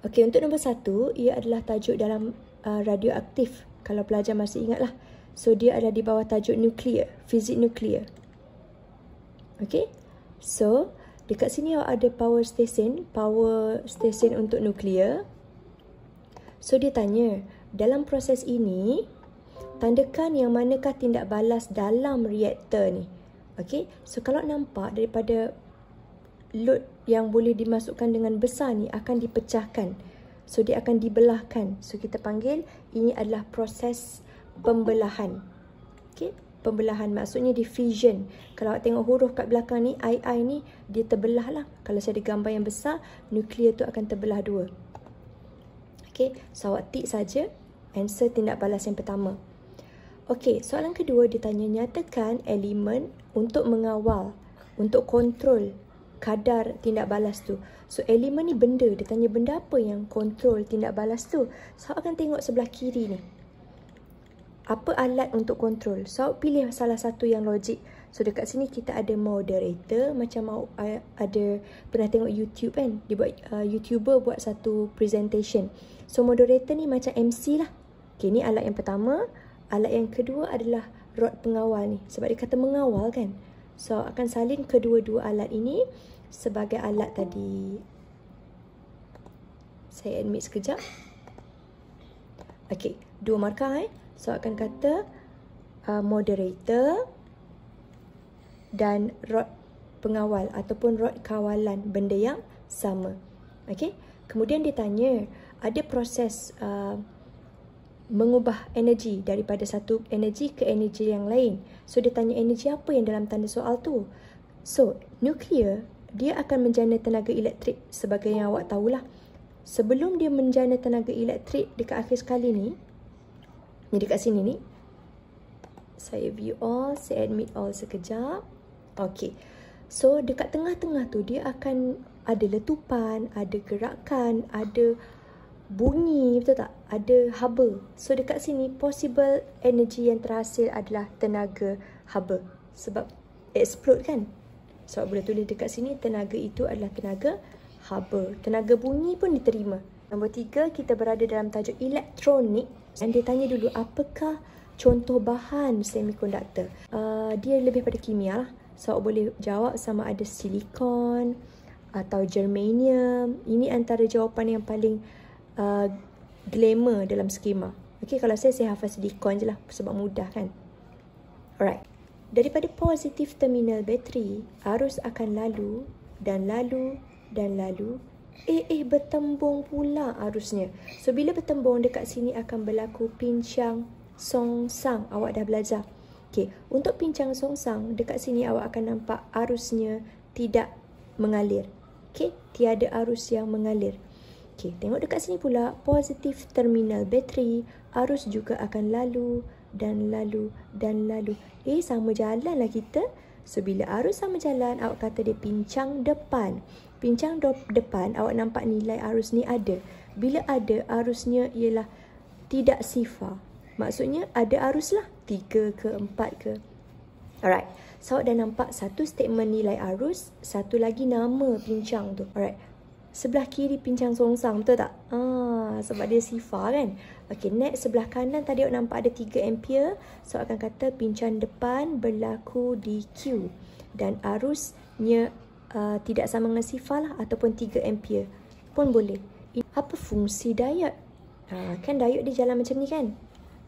Okey, untuk nombor satu, ia adalah tajuk dalam uh, radioaktif. Kalau pelajar masih ingatlah. So, dia ada di bawah tajuk nuklear, fizik nuklear. Okey, so dekat sini awak ada power station, power station untuk nuklear. So, dia tanya, dalam proses ini, tandakan yang manakah tindak balas dalam reaktor ni? Okey, so kalau nampak daripada load yang boleh dimasukkan dengan besar ni akan dipecahkan. So dia akan dibelahkan. So kita panggil ini adalah proses pembelahan. Okay. Pembelahan maksudnya diffusion. Kalau awak tengok huruf kat belakang ni, II ni, dia terbelah lah. Kalau saya ada gambar yang besar, nuklear tu akan terbelah dua. Okay, so awak tick saja answer tindak balas yang pertama. Okay, soalan kedua dia tanya, nyatakan elemen untuk mengawal, untuk kontrol kadar tindak balas tu. So elemen ni benda, dia tanya benda apa yang kontrol tindak balas tu. So awak akan tengok sebelah kiri ni. Apa alat untuk kontrol? So awak pilih salah satu yang logik. So dekat sini kita ada moderator macam mau ada pernah tengok YouTube kan? Dia buat uh, YouTuber buat satu presentation. So moderator ni macam MC lah. Okay ni alat yang pertama. Alat yang kedua adalah rod pengawal ni. Sebab dia kata mengawal kan? So akan salin kedua-dua alat ini sebagai alat tadi. Saya admit sekejap. Okey, dua markah eh. So akan kata uh, moderator dan rod pengawal ataupun rod kawalan benda yang sama. Okey. Kemudian ditanya ada proses uh, mengubah energi daripada satu energi ke energi yang lain. So dia tanya energi apa yang dalam tanda soal tu? So, nuclear dia akan menjana tenaga elektrik sebagai yang awak tahulah. Sebelum dia menjana tenaga elektrik dekat akhir sekali ni, ni dekat sini ni, saya view all, saya admit all sekejap. Okay. So, dekat tengah-tengah tu, dia akan ada letupan, ada gerakan, ada bunyi, betul tak? Ada haba. So, dekat sini, possible energy yang terhasil adalah tenaga haba. Sebab explode kan? Sebab bila tulis dekat sini, tenaga itu adalah tenaga haba. Tenaga bunyi pun diterima. Nombor tiga, kita berada dalam tajuk elektronik. Dan dia tanya dulu, apakah contoh bahan semikonduktor? Uh, dia lebih pada kimia lah. So boleh jawab sama ada silikon atau germanium. Ini antara jawapan yang paling uh, glamour dalam skema. Okay, kalau saya, saya hafal silikon je lah sebab mudah kan. Alright. Daripada positif terminal bateri, arus akan lalu dan lalu dan lalu. Eh eh bertembung pula arusnya. So bila bertembung dekat sini akan berlaku pincang song songsang. Awak dah belajar. Okey, untuk pincang song songsang dekat sini awak akan nampak arusnya tidak mengalir. Okey, tiada arus yang mengalir. Okey, tengok dekat sini pula positif terminal bateri, arus juga akan lalu dan lalu dan lalu. Eh, sama jalanlah kita. So, bila arus sama jalan, awak kata dia pincang depan. Pincang depan, awak nampak nilai arus ni ada. Bila ada, arusnya ialah tidak sifar. Maksudnya, ada arus lah. Tiga ke empat ke. Alright. So, awak dah nampak satu statement nilai arus, satu lagi nama pincang tu. Alright. Sebelah kiri pincang songsang, betul tak? Haa. Ah. Ah, sebab dia sifar kan. Okay next sebelah kanan tadi awak nampak ada 3 ampere. So, akan kata pincang depan berlaku di Q. Dan arusnya uh, tidak sama dengan sifar lah ataupun 3 ampere pun boleh. Apa fungsi diod? Uh, ah, kan diod dia jalan macam ni kan?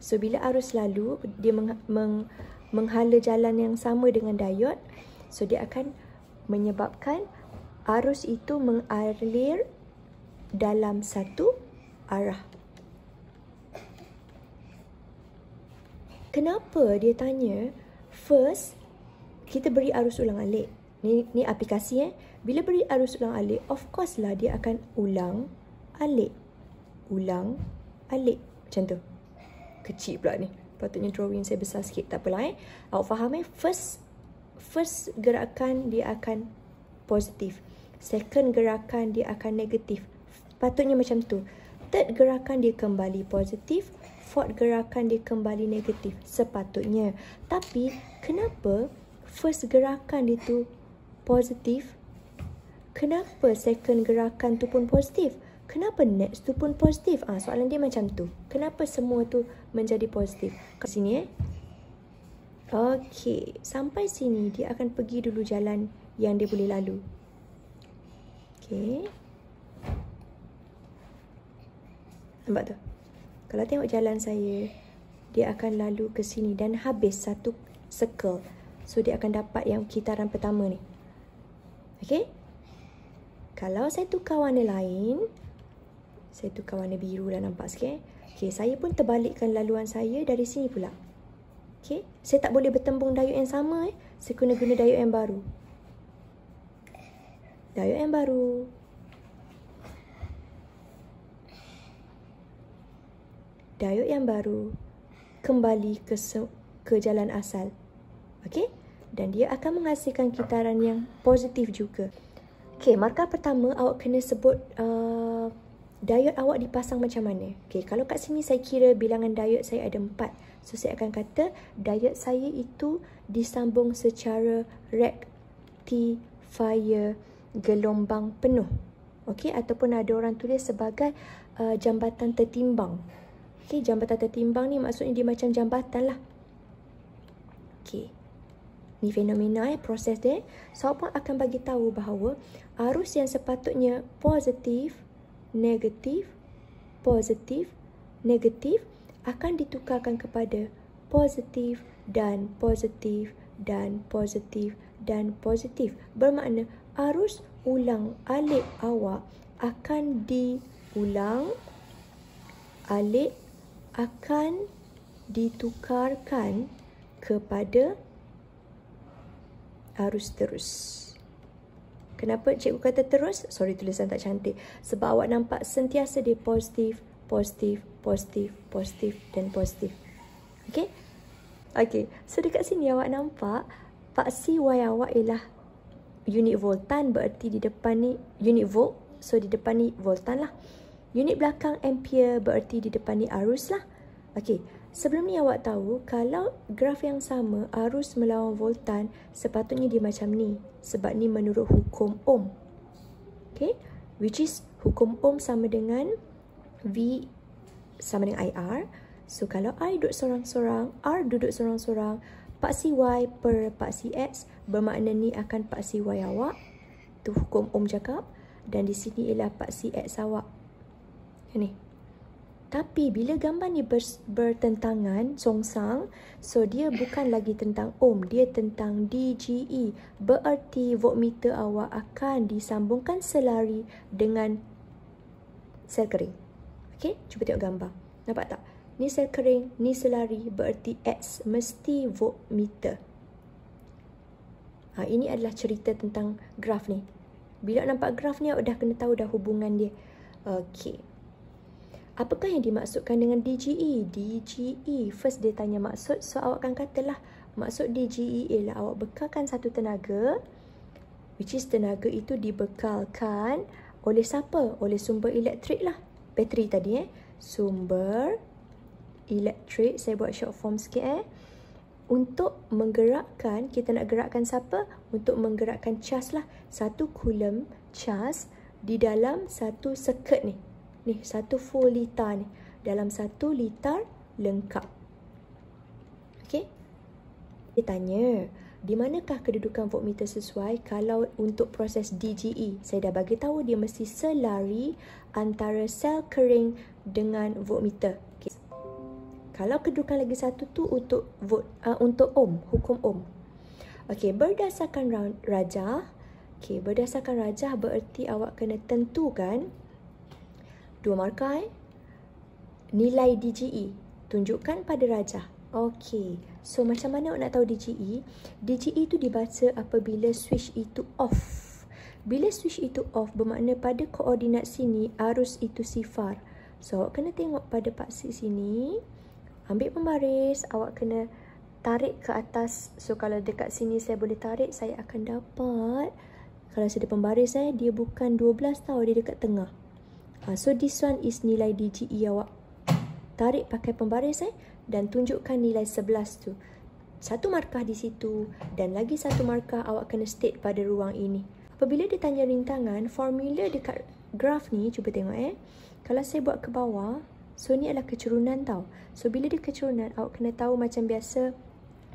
So, bila arus lalu, dia meng meng menghala jalan yang sama dengan diod. So, dia akan menyebabkan arus itu mengalir dalam satu arah. Kenapa dia tanya? First, kita beri arus ulang alik. Ni, ni aplikasi eh. Bila beri arus ulang alik, of course lah dia akan ulang alik. Ulang alik. Macam tu. Kecil pula ni. Patutnya drawing saya besar sikit. Tak apalah eh. Awak faham eh? First, first gerakan dia akan positif. Second gerakan dia akan negatif. Patutnya macam tu third gerakan dia kembali positif, fourth gerakan dia kembali negatif sepatutnya. Tapi kenapa first gerakan dia tu positif? Kenapa second gerakan tu pun positif? Kenapa next tu pun positif? Ah, ha, soalan dia macam tu. Kenapa semua tu menjadi positif? Kat sini eh. Okey, sampai sini dia akan pergi dulu jalan yang dia boleh lalu. Okey. Nampak tu? Kalau tengok jalan saya, dia akan lalu ke sini dan habis satu circle. So, dia akan dapat yang kitaran pertama ni. Okay? Kalau saya tukar warna lain, saya tukar warna biru dah nampak sikit. Eh. Okay, saya pun terbalikkan laluan saya dari sini pula. Okay? Saya tak boleh bertembung dayuk yang sama eh. Saya kena guna dayuk yang baru. Dayuk yang baru. diet yang baru kembali ke ke jalan asal. Okey? Dan dia akan menghasilkan kitaran yang positif juga. Okey, markah pertama awak kena sebut uh, diet awak dipasang macam mana. Okay, kalau kat sini saya kira bilangan diet saya ada empat. So, saya akan kata diet saya itu disambung secara rectifier gelombang penuh. Okey, ataupun ada orang tulis sebagai uh, jambatan tertimbang. Okay, jambatan tertimbang ni maksudnya dia macam jambatan lah. Okay, Ni fenomena eh, proses dia. Sopan akan bagi tahu bahawa arus yang sepatutnya positif, negatif, positif, negatif akan ditukarkan kepada positif dan positif dan positif dan positif. Bermakna arus ulang alik awak akan diulang alik akan ditukarkan kepada arus terus. Kenapa cikgu kata terus? Sorry tulisan tak cantik. Sebab awak nampak sentiasa dia positif, positif, positif, positif dan positif. Okay? Okay. So dekat sini awak nampak paksi Y awak ialah unit voltan berarti di depan ni unit volt. So di depan ni voltan lah. Unit belakang ampere bererti di depan ni arus lah. Okey, sebelum ni awak tahu kalau graf yang sama arus melawan voltan sepatutnya dia macam ni. Sebab ni menurut hukum Ohm. Okey, which is hukum Ohm sama dengan V sama dengan IR. So kalau I duduk sorang-sorang, R duduk sorang-sorang, paksi Y per paksi X bermakna ni akan paksi Y awak. Tu hukum Ohm cakap. Dan di sini ialah paksi X awak ni. Tapi bila gambar ni ber, bertentangan, songsang, so dia bukan lagi tentang ohm, dia tentang DGE. Bererti voltmeter awak akan disambungkan selari dengan sel kering. Okay, cuba tengok gambar. Nampak tak? Ni sel kering, ni selari, bererti X mesti voltmeter. Ha, ini adalah cerita tentang graf ni. Bila nampak graf ni, awak dah kena tahu dah hubungan dia. Okay. Apakah yang dimaksudkan dengan DGE? DGE, first dia tanya maksud, so awak akan katalah maksud DGE ialah awak bekalkan satu tenaga which is tenaga itu dibekalkan oleh siapa? Oleh sumber elektrik lah. Bateri tadi eh. Sumber elektrik, saya buat short form sikit eh. Untuk menggerakkan, kita nak gerakkan siapa? Untuk menggerakkan charge lah. Satu coulomb charge di dalam satu circuit ni ni satu full liter ni dalam satu liter lengkap. Okey. Dia tanya, di manakah kedudukan voltmeter sesuai kalau untuk proses DGE? Saya dah bagi tahu dia mesti selari antara sel kering dengan voltmeter. Okay. Kalau kedudukan lagi satu tu untuk volt, uh, untuk ohm, hukum ohm. Okey, berdasarkan rajah, okey, berdasarkan rajah bererti awak kena tentukan Dua markah eh. Nilai DGE. Tunjukkan pada rajah. Okey. So macam mana nak tahu DGE? DGE itu dibaca apabila switch itu off. Bila switch itu off bermakna pada koordinat sini arus itu sifar. So awak kena tengok pada paksi sini. Ambil pembaris. Awak kena tarik ke atas. So kalau dekat sini saya boleh tarik saya akan dapat. Kalau saya ada pembaris eh dia bukan 12 tau dia dekat tengah. Uh, so this one is nilai DGE awak. Tarik pakai pembaris eh dan tunjukkan nilai 11 tu. Satu markah di situ dan lagi satu markah awak kena state pada ruang ini. Apabila ditanya rintangan, formula dekat graf ni, cuba tengok eh. Kalau saya buat ke bawah, so ni adalah kecerunan tau. So bila dia kecerunan, awak kena tahu macam biasa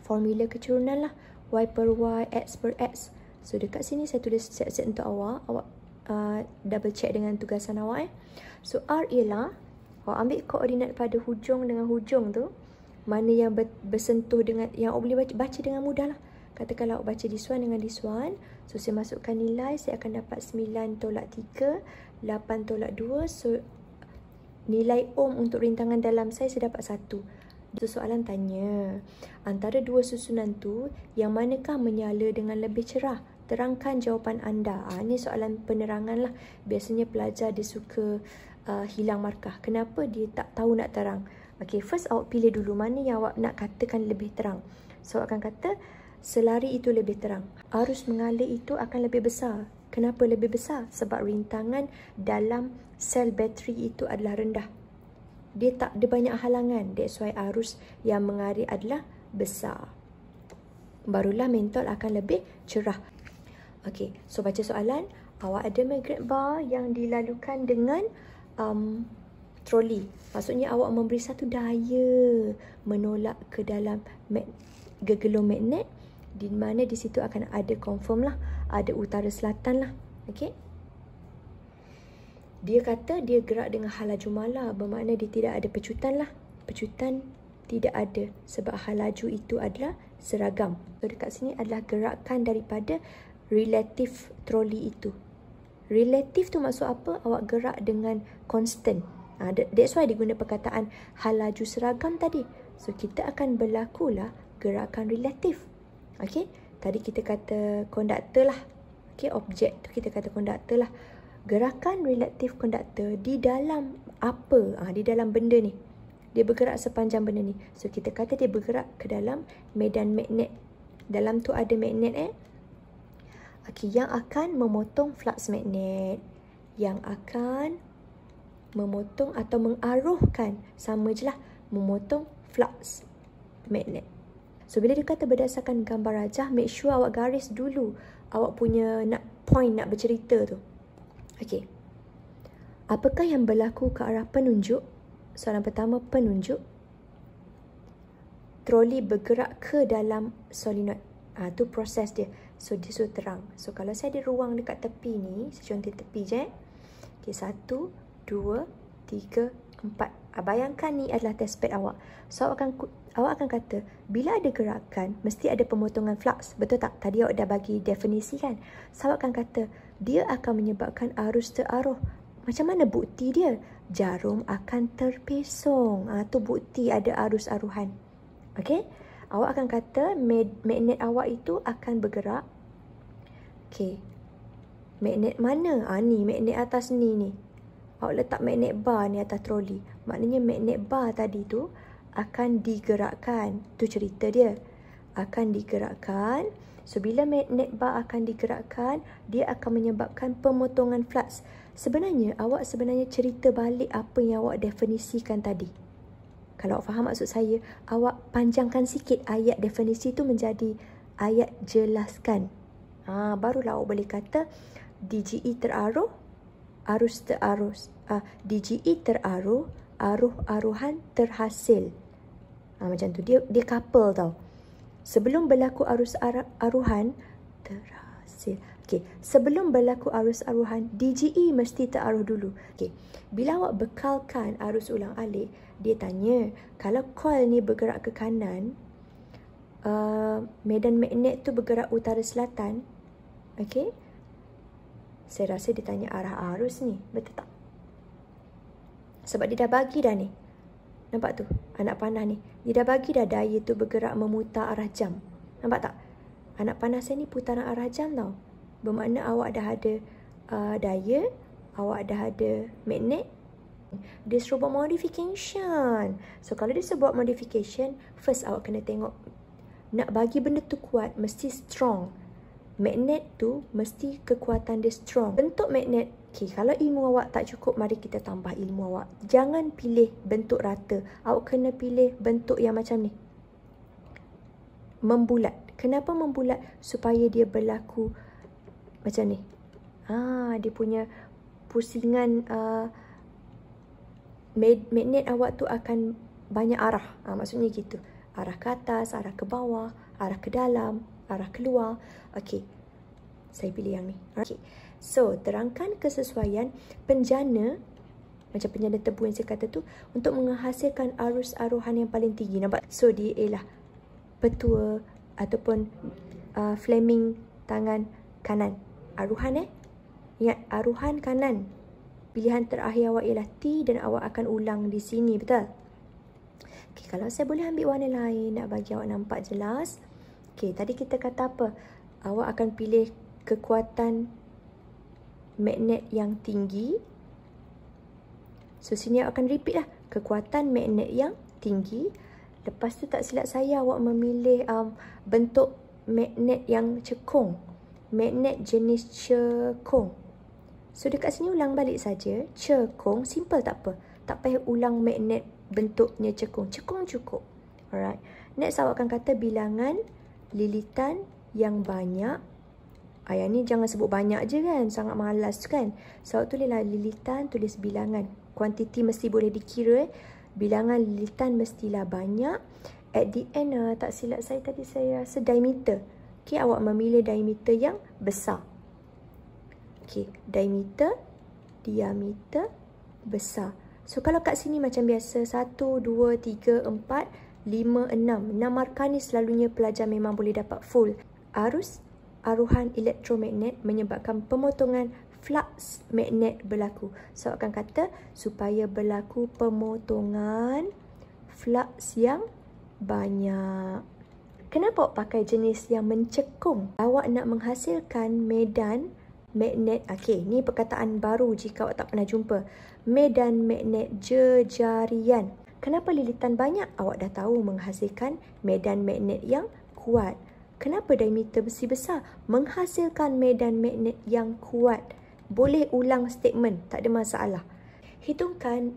formula kecerunan lah. Y per Y, X per X. So dekat sini saya tulis set-set untuk awak. Awak Uh, double check dengan tugasan awak eh. So R ialah awak ambil koordinat pada hujung dengan hujung tu mana yang ber, bersentuh dengan yang awak boleh baca, baca dengan mudah lah. Katakanlah awak baca this one dengan this one. So saya masukkan nilai saya akan dapat 9 tolak 3, 8 tolak 2. So nilai ohm untuk rintangan dalam saya saya dapat 1. Itu soalan tanya. Antara dua susunan tu, yang manakah menyala dengan lebih cerah? terangkan jawapan anda. Ha, ini soalan penerangan lah. Biasanya pelajar dia suka uh, hilang markah. Kenapa dia tak tahu nak terang? Okay, first awak pilih dulu mana yang awak nak katakan lebih terang. So, awak akan kata selari itu lebih terang. Arus mengalir itu akan lebih besar. Kenapa lebih besar? Sebab rintangan dalam sel bateri itu adalah rendah. Dia tak ada banyak halangan. That's why arus yang mengalir adalah besar. Barulah mentol akan lebih cerah. Okay, so baca soalan. Awak ada magnet bar yang dilalukan dengan um, troli. Maksudnya awak memberi satu daya menolak ke dalam mag gegelum magnet. Di mana di situ akan ada confirm lah. Ada utara selatan lah. Okay. Dia kata dia gerak dengan halaju mala. Bermakna dia tidak ada pecutan lah. Pecutan tidak ada. Sebab halaju itu adalah seragam. So, dekat sini adalah gerakan daripada relatif troli itu. Relatif tu maksud apa? Awak gerak dengan constant. Uh, that's why dia guna perkataan halaju seragam tadi. So, kita akan berlakulah gerakan relatif. Okay? Tadi kita kata konduktor lah. Okay, objek tu kita kata konduktor lah. Gerakan relatif konduktor di dalam apa? Uh, di dalam benda ni. Dia bergerak sepanjang benda ni. So, kita kata dia bergerak ke dalam medan magnet. Dalam tu ada magnet eh. Okey, yang akan memotong flux magnet yang akan memotong atau mengaruhkan sama je lah, memotong flux magnet. So bila dia kata berdasarkan gambar rajah, make sure awak garis dulu awak punya nak point nak bercerita tu. Okey. Apakah yang berlaku ke arah penunjuk? Soalan pertama penunjuk. Troli bergerak ke dalam solenoid. Ah ha, proses dia. So dia so terang So kalau saya ada ruang dekat tepi ni Saya contoh tepi je eh? Okay satu Dua Tiga Empat ha, Bayangkan ni adalah test pad awak So awak akan Awak akan kata Bila ada gerakan Mesti ada pemotongan flux Betul tak? Tadi awak dah bagi definisi kan So awak akan kata Dia akan menyebabkan arus teraruh Macam mana bukti dia? Jarum akan terpesong Itu ah, ha, bukti ada arus aruhan Okay? Okay? Awak akan kata magnet awak itu akan bergerak. Okay. Magnet mana? Ah, ni magnet atas ni ni. Awak letak magnet bar ni atas troli. Maknanya magnet bar tadi tu akan digerakkan. Tu cerita dia. Akan digerakkan. So, bila magnet bar akan digerakkan, dia akan menyebabkan pemotongan flux. Sebenarnya, awak sebenarnya cerita balik apa yang awak definisikan tadi. Kalau faham maksud saya, awak panjangkan sikit ayat definisi tu menjadi ayat jelaskan. Ha, barulah awak boleh kata DGE teraruh, arus ah, e teraruh. Ha, DGE teraruh, aruh-aruhan terhasil. Ha, macam tu. Dia, dia couple tau. Sebelum berlaku arus aruhan, terhasil. Okay. Sebelum berlaku arus aruhan, DGE mesti teraruh dulu. Okay. Bila awak bekalkan arus ulang alik, dia tanya kalau coil ni bergerak ke kanan uh, medan magnet tu bergerak utara selatan okey saya rasa dia tanya arah arus ni betul tak sebab dia dah bagi dah ni nampak tu anak panah ni dia dah bagi dah daya tu bergerak memutar arah jam nampak tak anak panah saya ni putaran arah jam tau bermakna awak dah ada uh, daya awak dah ada magnet dia suruh buat modification. So, kalau dia suruh buat modification, first awak kena tengok. Nak bagi benda tu kuat, mesti strong. Magnet tu, mesti kekuatan dia strong. Bentuk magnet, okay, kalau ilmu awak tak cukup, mari kita tambah ilmu awak. Jangan pilih bentuk rata. Awak kena pilih bentuk yang macam ni. Membulat. Kenapa membulat? Supaya dia berlaku macam ni. Ah, dia punya pusingan... Uh, mag- magnet awak tu akan banyak arah. Ha, maksudnya gitu. Arah ke atas, arah ke bawah, arah ke dalam, arah keluar. Okey. Saya pilih yang ni. Okey. So, terangkan kesesuaian penjana macam penjana tebu yang saya kata tu untuk menghasilkan arus aruhan yang paling tinggi. Nampak? So, dia ialah petua ataupun uh, flaming tangan kanan. Aruhan eh? Ingat, ya, aruhan kanan pilihan terakhir awak ialah T dan awak akan ulang di sini, betul? Okay, kalau saya boleh ambil warna lain nak bagi awak nampak jelas. Okay, tadi kita kata apa? Awak akan pilih kekuatan magnet yang tinggi. So, sini awak akan repeat lah. Kekuatan magnet yang tinggi. Lepas tu tak silap saya awak memilih um, bentuk magnet yang cekung. Magnet jenis cekung. So dekat sini ulang balik saja cekung simple tak apa. Tak payah ulang magnet bentuknya cekung. Cekung cukup. Alright. Next awak akan kata bilangan lilitan yang banyak. Ayah ni jangan sebut banyak je kan. Sangat malas kan. So awak tulislah lilitan tulis bilangan. Kuantiti mesti boleh dikira. Eh. Bilangan lilitan mestilah banyak. At the end ah, tak silap saya tadi saya rasa diameter. Okay awak memilih diameter yang besar. Okey, diameter, diameter, besar. So, kalau kat sini macam biasa, 1, 2, 3, 4, 5, 6. 6 markah ni selalunya pelajar memang boleh dapat full. Arus, aruhan elektromagnet menyebabkan pemotongan flux magnet berlaku. So, akan kata supaya berlaku pemotongan flux yang banyak. Kenapa awak pakai jenis yang mencekung? Awak nak menghasilkan medan magnet. Okey, ni perkataan baru jika awak tak pernah jumpa. Medan magnet jejarian. Kenapa lilitan banyak awak dah tahu menghasilkan medan magnet yang kuat? Kenapa diameter besi besar menghasilkan medan magnet yang kuat? Boleh ulang statement, tak ada masalah. Hitungkan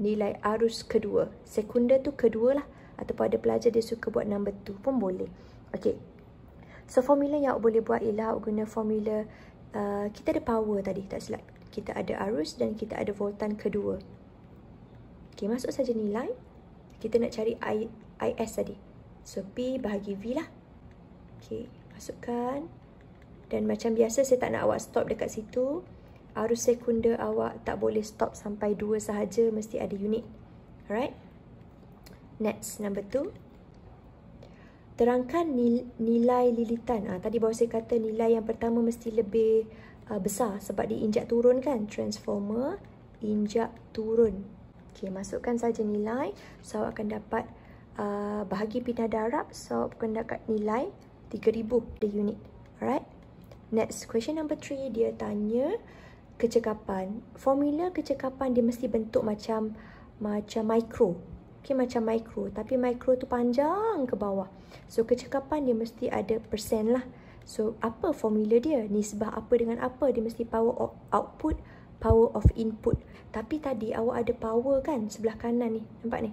nilai arus kedua. Sekunda tu kedua lah. Atau pada pelajar dia suka buat number 2 pun boleh. Okey. So formula yang awak boleh buat ialah awak guna formula uh, kita ada power tadi tak silap kita ada arus dan kita ada voltan kedua okay, masuk saja nilai kita nak cari I, IS tadi so P bahagi V lah okay, masukkan dan macam biasa saya tak nak awak stop dekat situ arus sekunder awak tak boleh stop sampai dua sahaja mesti ada unit alright next number 2 terangkan nil, nilai lilitan. Ha, tadi baru saya kata nilai yang pertama mesti lebih uh, besar sebab diinjak turun kan. Transformer injak turun. Okey, masukkan saja nilai. So, akan dapat uh, bahagi pindah darab. So, akan dapat nilai 3,000 the unit. Alright. Next question number 3 dia tanya kecekapan. Formula kecekapan dia mesti bentuk macam macam mikro. Okay, macam mikro. Tapi mikro tu panjang ke bawah. So, kecekapan dia mesti ada persen lah. So, apa formula dia? Nisbah apa dengan apa? Dia mesti power of output, power of input. Tapi tadi awak ada power kan sebelah kanan ni. Nampak ni?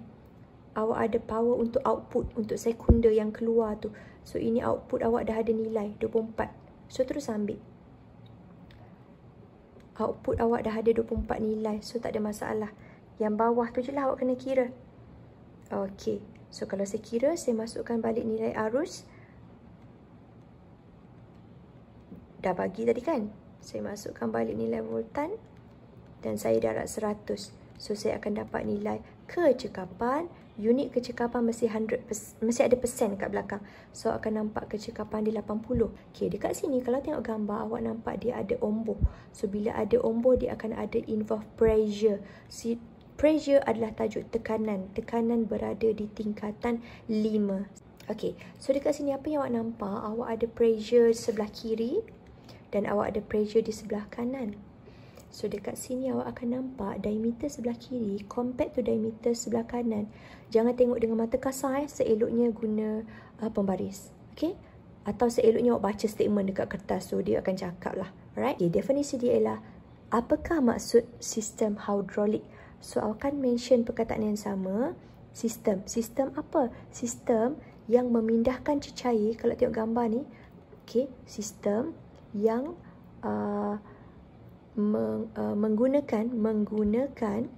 Awak ada power untuk output, untuk sekunder yang keluar tu. So, ini output awak dah ada nilai, 24. So, terus ambil. Output awak dah ada 24 nilai. So, tak ada masalah. Yang bawah tu je lah awak kena Kira. Okey. So kalau saya kira saya masukkan balik nilai arus dah bagi tadi kan? Saya masukkan balik nilai voltan dan saya darat 100. So saya akan dapat nilai kecekapan unit kecekapan mesti 100 mesti ada persen kat belakang. So akan nampak kecekapan dia 80. Okey, dekat sini kalau tengok gambar awak nampak dia ada ombo. So bila ada ombo dia akan ada involve pressure. Pressure adalah tajuk tekanan. Tekanan berada di tingkatan 5. Okay, so dekat sini apa yang awak nampak? Awak ada pressure sebelah kiri dan awak ada pressure di sebelah kanan. So dekat sini awak akan nampak diameter sebelah kiri compared to diameter sebelah kanan. Jangan tengok dengan mata kasar eh, seeloknya guna uh, pembaris. Okay? Atau seeloknya awak baca statement dekat kertas so dia akan cakap lah. Alright? Okay, definisi dia ialah apakah maksud sistem hidrolik? So, akan mention perkataan yang sama. Sistem. Sistem apa? Sistem yang memindahkan cecair. Kalau tengok gambar ni. Okay. Sistem yang uh, meng, uh, menggunakan menggunakan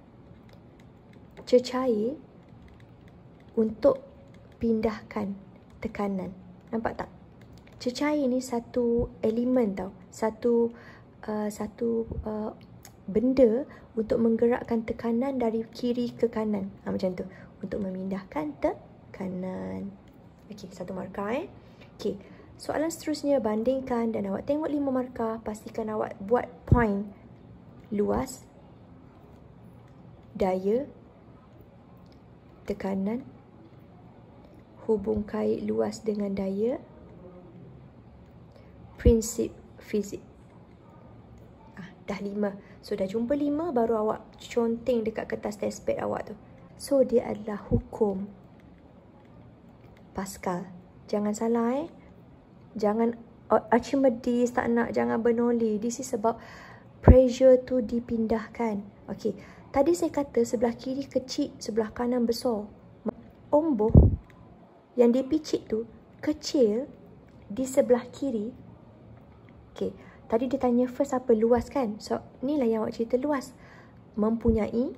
cecair untuk pindahkan tekanan. Nampak tak? Cecair ni satu elemen tau. Satu uh, satu uh, benda untuk menggerakkan tekanan dari kiri ke kanan. Ha, macam tu. Untuk memindahkan tekanan. Okey, satu markah eh. Okey, soalan seterusnya bandingkan dan awak tengok lima markah. Pastikan awak buat point luas, daya, tekanan, hubung kait luas dengan daya, prinsip fizik. Ah, dah lima. So dah jumpa lima baru awak conteng dekat kertas test pad awak tu. So dia adalah hukum Pascal. Jangan salah eh. Jangan Archimedes tak nak jangan Bernoulli. This is about pressure tu dipindahkan. Okay. Tadi saya kata sebelah kiri kecil, sebelah kanan besar. ombo yang dipicit tu kecil di sebelah kiri. Okay tadi dia tanya first apa luas kan? So, ni lah yang awak cerita luas. Mempunyai.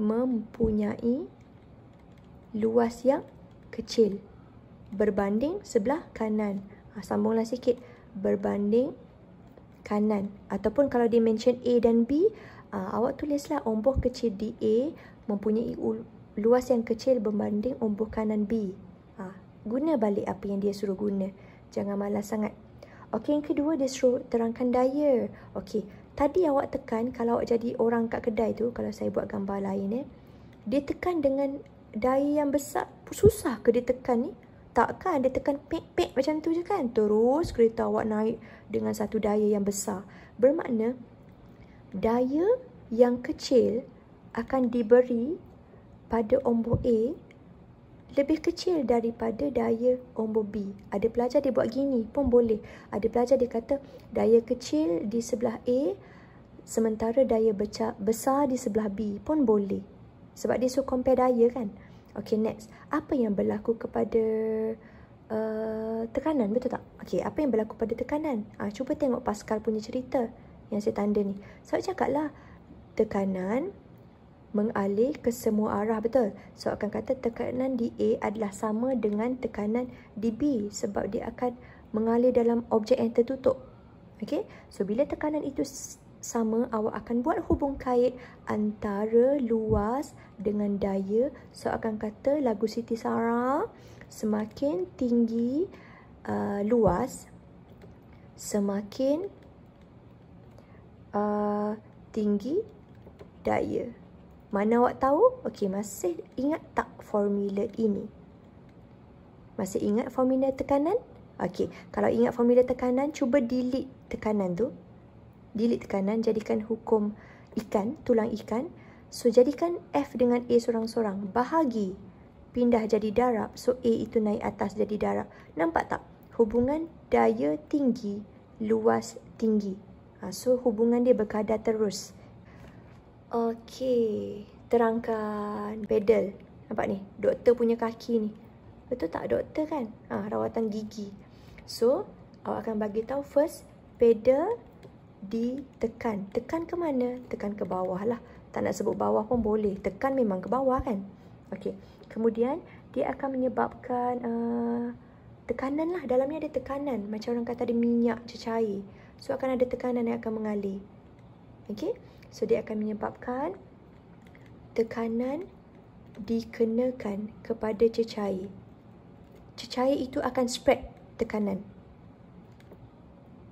Mempunyai. Luas yang kecil. Berbanding sebelah kanan. Ha, sambunglah sikit. Berbanding kanan. Ataupun kalau dia mention A dan B, ha, awak tulislah omboh kecil di A mempunyai luas yang kecil berbanding omboh kanan B. Ha, guna balik apa yang dia suruh guna. Jangan malas sangat. Okey, yang kedua dia suruh terangkan daya. Okey, tadi awak tekan kalau awak jadi orang kat kedai tu, kalau saya buat gambar lain eh. Dia tekan dengan daya yang besar. Susah ke dia tekan ni? Tak kan dia tekan pek-pek macam tu je kan? Terus kereta awak naik dengan satu daya yang besar. Bermakna daya yang kecil akan diberi pada ombo A lebih kecil daripada daya ombo B. Ada pelajar dia buat gini pun boleh. Ada pelajar dia kata daya kecil di sebelah A sementara daya becak besar di sebelah B pun boleh. Sebab dia suka compare daya kan. Okay next. Apa yang berlaku kepada uh, tekanan betul tak? Okay apa yang berlaku pada tekanan? Ah ha, cuba tengok Pascal punya cerita yang saya tanda ni. Saya so, cakap lah tekanan mengalir ke semua arah betul. So akan kata tekanan di A adalah sama dengan tekanan di B sebab dia akan mengalir dalam objek yang tertutup. Okey. So bila tekanan itu sama awak akan buat hubung kait antara luas dengan daya. So akan kata lagu Siti Sara semakin tinggi uh, luas semakin uh, tinggi daya. Mana awak tahu? Okey, masih ingat tak formula ini? Masih ingat formula tekanan? Okey, kalau ingat formula tekanan, cuba delete tekanan tu. Delete tekanan, jadikan hukum ikan, tulang ikan. So, jadikan F dengan A sorang-sorang. Bahagi, pindah jadi darab. So, A itu naik atas jadi darab. Nampak tak? Hubungan daya tinggi, luas tinggi. Ha, so, hubungan dia berkadar terus. Terus. Okay, Terangkan pedal. Nampak ni? Doktor punya kaki ni. Betul tak doktor kan? Ah ha, rawatan gigi. So, awak akan bagi tahu first pedal ditekan. Tekan ke mana? Tekan ke bawah lah. Tak nak sebut bawah pun boleh. Tekan memang ke bawah kan? Okay. Kemudian dia akan menyebabkan uh, tekanan lah. Dalamnya ada tekanan. Macam orang kata ada minyak cecair. So, akan ada tekanan yang akan mengalir. Okay, so dia akan menyebabkan tekanan dikenakan kepada cecair. Cecair itu akan spread tekanan.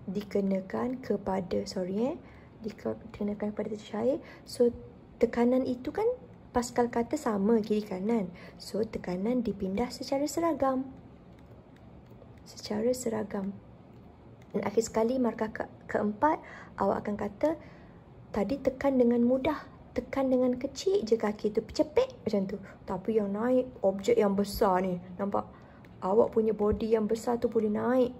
Dikenakan kepada, sorry eh, dikenakan kepada cecair. So, tekanan itu kan pascal kata sama kiri kanan. So, tekanan dipindah secara seragam. Secara seragam. Dan akhir sekali markah ke- keempat, awak akan kata, tadi tekan dengan mudah tekan dengan kecil je kaki tu cepek macam tu tapi yang naik objek yang besar ni nampak awak punya body yang besar tu boleh naik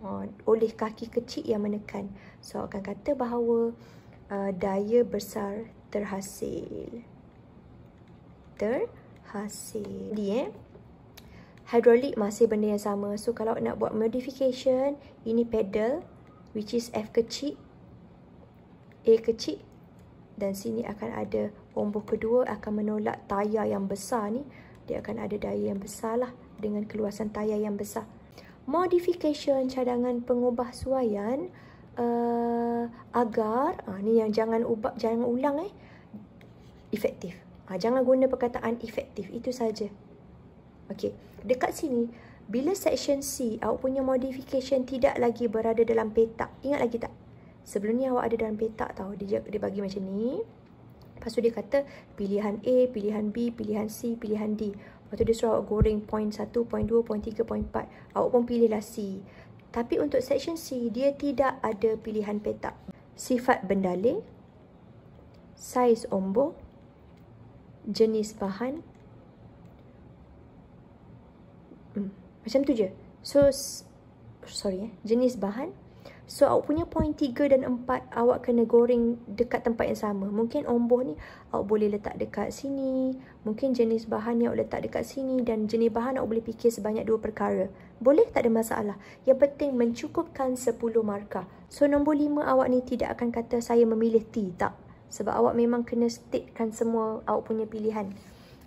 uh, oleh kaki kecil yang menekan so akan kata bahawa uh, daya besar terhasil terhasil jadi eh hydraulic masih benda yang sama so kalau nak buat modification ini pedal which is F kecil A kecil dan sini akan ada bomboh kedua akan menolak tayar yang besar ni. Dia akan ada daya yang besar lah dengan keluasan tayar yang besar. Modification cadangan pengubah suaian uh, agar, uh, ni yang jangan ubah, jangan ulang eh, efektif. Uh, jangan guna perkataan efektif, itu saja. Okey, dekat sini, bila section C, awak punya modification tidak lagi berada dalam petak. Ingat lagi tak? Sebelum ni awak ada dalam petak tau. Dia, dia bagi macam ni. Lepas tu dia kata pilihan A, pilihan B, pilihan C, pilihan D. Lepas tu dia suruh awak goreng point 1, point 2, point 3, point 4. Awak pun pilihlah C. Tapi untuk section C, dia tidak ada pilihan petak. Sifat bendali, saiz ombo, jenis bahan. Hmm, macam tu je. So, sorry eh. Jenis bahan, So awak punya point tiga dan empat, awak kena goreng dekat tempat yang sama. Mungkin omboh ni awak boleh letak dekat sini. Mungkin jenis bahan yang awak letak dekat sini dan jenis bahan awak boleh fikir sebanyak dua perkara. Boleh tak ada masalah. Yang penting mencukupkan sepuluh markah. So nombor lima awak ni tidak akan kata saya memilih T. Tak. Sebab awak memang kena statekan semua awak punya pilihan.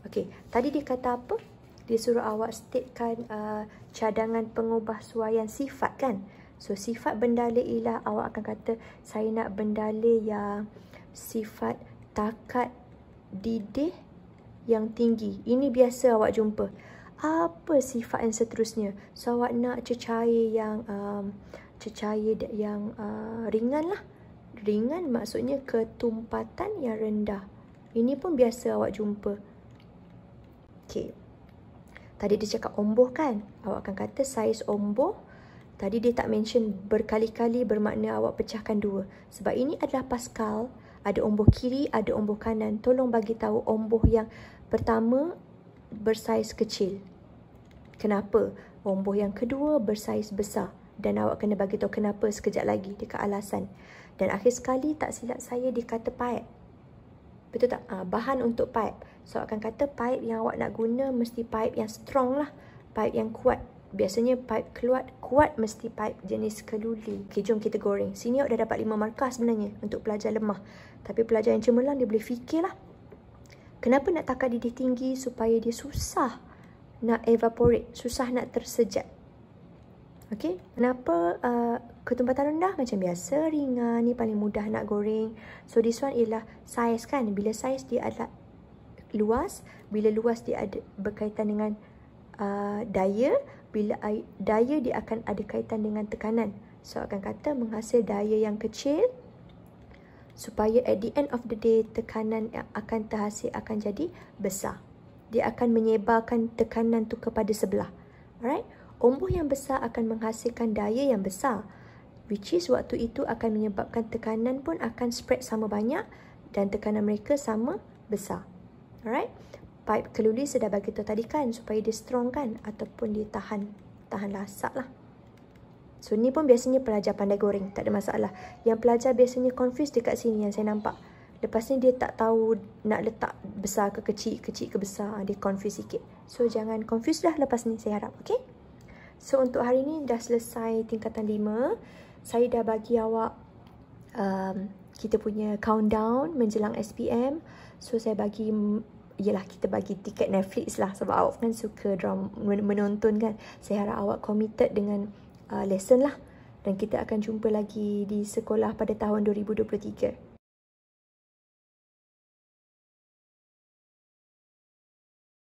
Okay. Tadi dia kata apa? Dia suruh awak statekan uh, cadangan pengubah suaian sifat kan? So sifat bendale ialah awak akan kata saya nak bendale yang sifat takat didih yang tinggi. Ini biasa awak jumpa. Apa sifat yang seterusnya? So awak nak cecair yang um, cecair yang uh, ringan lah. Ringan maksudnya ketumpatan yang rendah. Ini pun biasa awak jumpa. Okay. Tadi dia cakap omboh kan? Awak akan kata saiz omboh Tadi dia tak mention berkali-kali bermakna awak pecahkan dua. Sebab ini adalah Pascal. Ada omboh kiri, ada omboh kanan. Tolong bagi tahu omboh yang pertama bersaiz kecil. Kenapa? Omboh yang kedua bersaiz besar. Dan awak kena bagi tahu kenapa sekejap lagi dekat alasan. Dan akhir sekali tak silap saya dikata pipe. Betul tak? Ha, bahan untuk pipe. So, akan kata pipe yang awak nak guna mesti pipe yang strong lah. pipe yang kuat. Biasanya pipe keluar kuat mesti pipe jenis keluli. Okey, jom kita goreng. Sini awak dah dapat lima markah sebenarnya untuk pelajar lemah. Tapi pelajar yang cemerlang dia boleh fikirlah. Kenapa nak takar didih tinggi supaya dia susah nak evaporate, susah nak tersejat. Okey, kenapa uh, ketumbatan rendah macam biasa, ringan, ni paling mudah nak goreng. So this one ialah saiz kan, bila saiz dia ada luas, bila luas dia ada berkaitan dengan uh, daya, bila daya dia akan ada kaitan dengan tekanan. So, akan kata menghasil daya yang kecil supaya at the end of the day tekanan yang akan terhasil akan jadi besar. Dia akan menyebarkan tekanan tu kepada sebelah. Alright? Ombuh yang besar akan menghasilkan daya yang besar which is waktu itu akan menyebabkan tekanan pun akan spread sama banyak dan tekanan mereka sama besar. Alright? pipe keluli saya dah bagi tu tadi kan supaya dia strong kan ataupun dia tahan tahan lasak lah. So ni pun biasanya pelajar pandai goreng, tak ada masalah. Yang pelajar biasanya confuse dekat sini yang saya nampak. Lepas ni dia tak tahu nak letak besar ke kecil, kecil ke besar, ah, dia confuse sikit. So jangan confuse dah lepas ni saya harap, okay? So untuk hari ni dah selesai tingkatan 5. Saya dah bagi awak um, kita punya countdown menjelang SPM. So saya bagi ialah kita bagi tiket Netflix lah sebab awak kan suka drama menonton kan. Saya harap awak committed dengan uh, lesson lah dan kita akan jumpa lagi di sekolah pada tahun 2023.